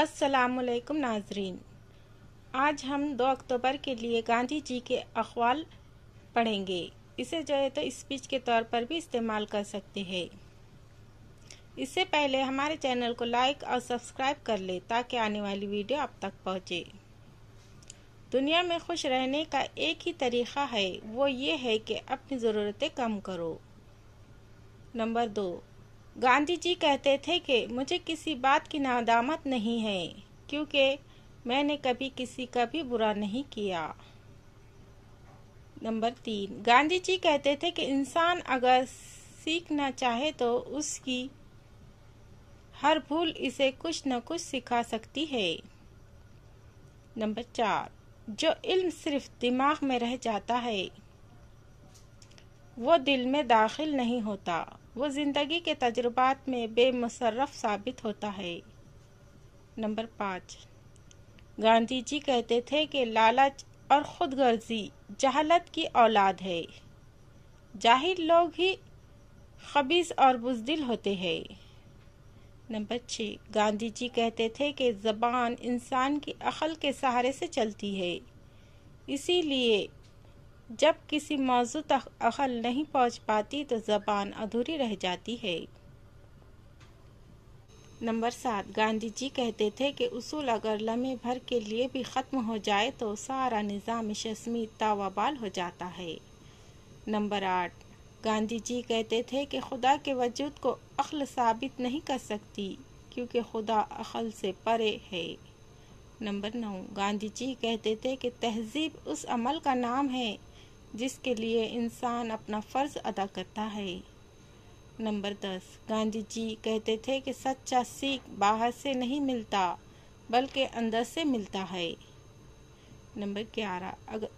असलकुम नाजरीन आज हम 2 अक्टूबर के लिए गांधी जी के अखबाल पढ़ेंगे इसे जो है तो स्पीच के तौर पर भी इस्तेमाल कर सकते हैं इससे पहले हमारे चैनल को लाइक और सब्सक्राइब कर ले ताकि आने वाली वीडियो आप तक पहुँचे दुनिया में खुश रहने का एक ही तरीका है वो ये है कि अपनी ज़रूरतें कम करो नंबर दो गांधी जी कहते थे कि मुझे किसी बात की नादामत नहीं है क्योंकि मैंने कभी किसी का भी बुरा नहीं किया नंबर तीन गांधी जी कहते थे कि इंसान अगर सीखना चाहे तो उसकी हर भूल इसे कुछ न कुछ सिखा सकती है नंबर चार जो इल्म सिर्फ दिमाग में रह जाता है वो दिल में दाखिल नहीं होता वो ज़िंदगी के तजुर्बात में बेमसरफ साबित होता है नंबर पाँच गांधी जी कहते थे कि लालच और खुद गर्जी जहालत की औलाद है जाहिर लोग ही खबीज और बुजदिल होते हैं नंबर छः गांधी जी कहते थे कि ज़बान इंसान की अकल के सहारे से चलती है इसीलिए जब किसी मौजूद तक नहीं पहुंच पाती तो ज़बान अधूरी रह जाती है नंबर सात गांधी जी कहते थे कि उसूल अगर लम्हे भर के लिए भी ख़त्म हो जाए तो सारा निज़ाम शस्मी तावाबाल हो जाता है नंबर आठ गांधी जी कहते थे कि खुदा के वजूद को अखल साबित नहीं कर सकती क्योंकि खुदा अखल से परे है नंबर नौ गांधी जी कहते थे कि तहजीब उस अमल का नाम है जिसके लिए इंसान अपना फ़र्ज अदा करता है नंबर दस गांधी जी कहते थे कि सच्चा सीख बाहर से नहीं मिलता बल्कि अंदर से मिलता है नंबर ग्यारह अगर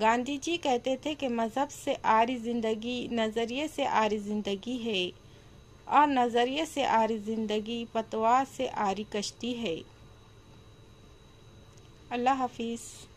गांधी जी कहते थे कि मज़हब से आरी ज़िंदगी नज़रिए से आरी ज़िंदगी है और नज़रिए से आरी ज़िंदगी पतवार से आरी कश्ती है अल्लाह हाफिज़